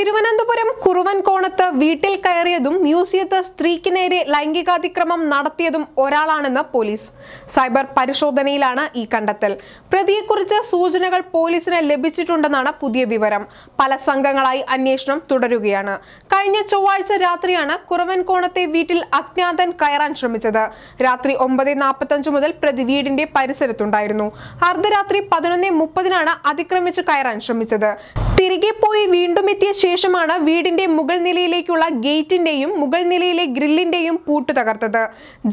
തിരുവനന്തപുരം കുറുവൻകോണത്ത് വീട്ടിൽ കയറിയതും മ്യൂസിയത്ത് സ്ത്രീക്ക് നേരെ ലൈംഗികാതിക്രമം നടത്തിയതും ഒരാളാണെന്ന് പോലീസ് സൈബർ പരിശോധനയിലാണ് ഈ കണ്ടെത്തൽ പ്രതിയെക്കുറിച്ച് സൂചനകൾ പോലീസിന് ലഭിച്ചിട്ടുണ്ടെന്നാണ് പുതിയ വിവരം പല സംഘങ്ങളായി അന്വേഷണം തുടരുകയാണ് കഴിഞ്ഞ ചൊവ്വാഴ്ച രാത്രിയാണ് കുറുവൻകോണത്തെ വീട്ടിൽ അജ്ഞാതൻ കയറാൻ ശ്രമിച്ചത് രാത്രി ഒമ്പത് നാൽപ്പത്തഞ്ച് മുതൽ പ്രതി വീടിന്റെ പരിസരത്തുണ്ടായിരുന്നു അർദ്ധരാത്രി പതിനൊന്ന് മുപ്പതിനാണ് അതിക്രമിച്ച് കയറാൻ ശ്രമിച്ചത് തിരികെ പോയി വീണ്ടും എത്തിയ ശേഷമാണ് വീടിന്റെ മുകൾ നിലയിലേക്കുള്ള ഗേറ്റിന്റെയും മുകൾ നിലയിലെ ഗ്രില്ലിന്റെയും പൂട്ട് തകർത്തത്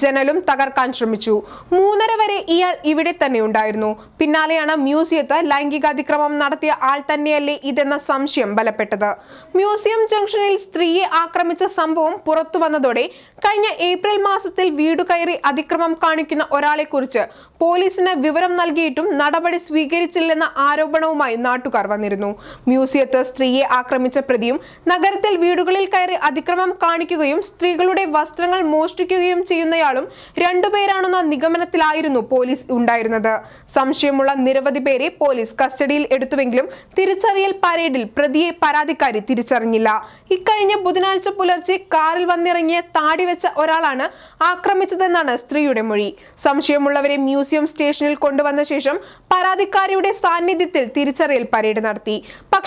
ജനലും തകർക്കാൻ ശ്രമിച്ചു മൂന്നര വരെ ഇയാൾ ഇവിടെ തന്നെ ഉണ്ടായിരുന്നു പിന്നാലെയാണ് മ്യൂസിയത്ത് ലൈംഗികാതിക്രമം നടത്തിയ ആൾ തന്നെയല്ലേ ഇതെന്ന സംശയം ബലപ്പെട്ടത് മ്യൂസിയം ജംഗ്ഷനിൽ സ്ത്രീയെ ആക്രമിച്ച സംഭവം പുറത്തു വന്നതോടെ കഴിഞ്ഞ ഏപ്രിൽ മാസത്തിൽ വീടു കയറി അതിക്രമം കാണിക്കുന്ന ഒരാളെക്കുറിച്ച് പോലീസിന് വിവരം നൽകിയിട്ടും നടപടി സ്വീകരിച്ചില്ലെന്ന ആരോപണവുമായി നാട്ടുകാർ വന്നിരുന്നു മ്യൂസിയത്ത് സ്ത്രീയെ ആക്രമിച്ച പ്രതിയും നഗരത്തിൽ വീടുകളിൽ കയറി അതിക്രമം കാണിക്കുകയും സ്ത്രീകളുടെ വസ്ത്രങ്ങൾ മോഷ്ടിക്കുകയും ചെയ്യുന്നയാളും രണ്ടുപേരാണെന്ന നിഗമനത്തിലായിരുന്നു പോലീസ് ഉണ്ടായിരുന്നത് സംശയമുള്ള നിരവധി പേരെ പോലീസ് കസ്റ്റഡിയിൽ എടുത്തുവെങ്കിലും തിരിച്ചറിയൽ പരേഡിൽ പ്രതിയെ പരാതിക്കാരി തിരിച്ചറിഞ്ഞില്ല ഇക്കഴിഞ്ഞ ബുധനാഴ്ച പുലർച്ചെ കാറിൽ വന്നിറങ്ങിയ താടി വെച്ച ഒരാളാണ് ആക്രമിച്ചതെന്നാണ് സ്ത്രീയുടെ മൊഴി സംശയമുള്ളവരെ മ്യൂസിയം സ്റ്റേഷനിൽ കൊണ്ടുവന്ന ശേഷം പരാതിക്കാരിയുടെ സാന്നിധ്യത്തിൽ തിരിച്ചറിയൽ പരേഡ് നടത്തി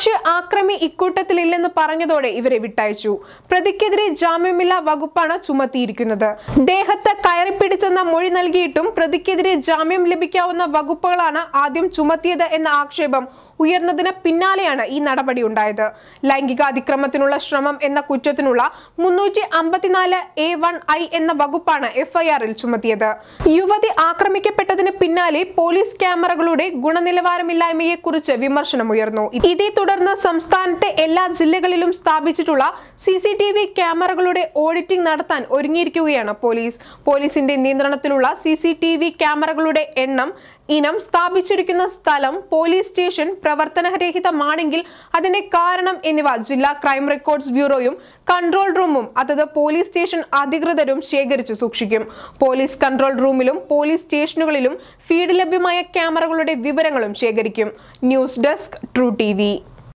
പക്ഷേ ആക്രമി ഇക്കൂട്ടത്തിലില്ലെന്ന് പറഞ്ഞതോടെ ഇവരെ വിട്ടയച്ചു പ്രതിക്കെതിരെ ജാമ്യമില്ലാ വകുപ്പാണ് ചുമത്തിയിരിക്കുന്നത് ദേഹത്ത് പിടിച്ചെന്ന മൊഴി നൽകിയിട്ടും പ്രതിക്കെതിരെ ജാമ്യം ലഭിക്കാവുന്ന വകുപ്പുകളാണ് ആദ്യം ചുമത്തിയത് എന്ന ആക്ഷേപം ഉയർന്നതിന് പിന്നാലെയാണ് ഈ നടപടി ഉണ്ടായത് ലൈംഗിക അതിക്രമത്തിനുള്ള ശ്രമം എന്ന കുറ്റത്തിനുള്ള മുന്നൂറ്റി അമ്പത്തിനാല് എ വൺ ഐ എന്ന വകുപ്പാണ് എഫ്ഐആറിൽ ചുമത്തിയത് യുവതി ആക്രമിക്കപ്പെട്ടതിന് പിന്നാലെ പോലീസ് ക്യാമറകളുടെ ഗുണനിലവാരമില്ലായ്മയെ കുറിച്ച് വിമർശനമുയർന്നു ഇതേ തുടർന്ന് സംസ്ഥാനത്തെ എല്ലാ ജില്ലകളിലും സ്ഥാപിച്ചിട്ടുള്ള സി സി ടി വി ക്യാമറകളുടെ ഓഡിറ്റിംഗ് നടത്താൻ ഒരുങ്ങിയിരിക്കുകയാണ് പോലീസ് പോലീസിന്റെ നിയന്ത്രണത്തിലുള്ള സി സി ടി വി ക്യാമറകളുടെ എണ്ണം ഇനം സ്ഥാപിച്ചിരിക്കുന്ന സ്ഥലം പോലീസ് സ്റ്റേഷൻ പ്രവർത്തനരഹിതമാണെങ്കിൽ അതിന്റെ കാരണം എന്നിവ ജില്ലാ ക്രൈം റെക്കോർഡ്സ് ബ്യൂറോയും കൺട്രോൾ റൂമും അതത് പോലീസ് സ്റ്റേഷൻ അധികൃതരും ശേഖരിച്ചു സൂക്ഷിക്കും പോലീസ് കൺട്രോൾ റൂമിലും പോലീസ് സ്റ്റേഷനുകളിലും ഫീഡ് ലഭ്യമായ ക്യാമറകളുടെ വിവരങ്ങളും ശേഖരിക്കും ന്യൂസ് ഡെസ്ക് ട്രൂ ടി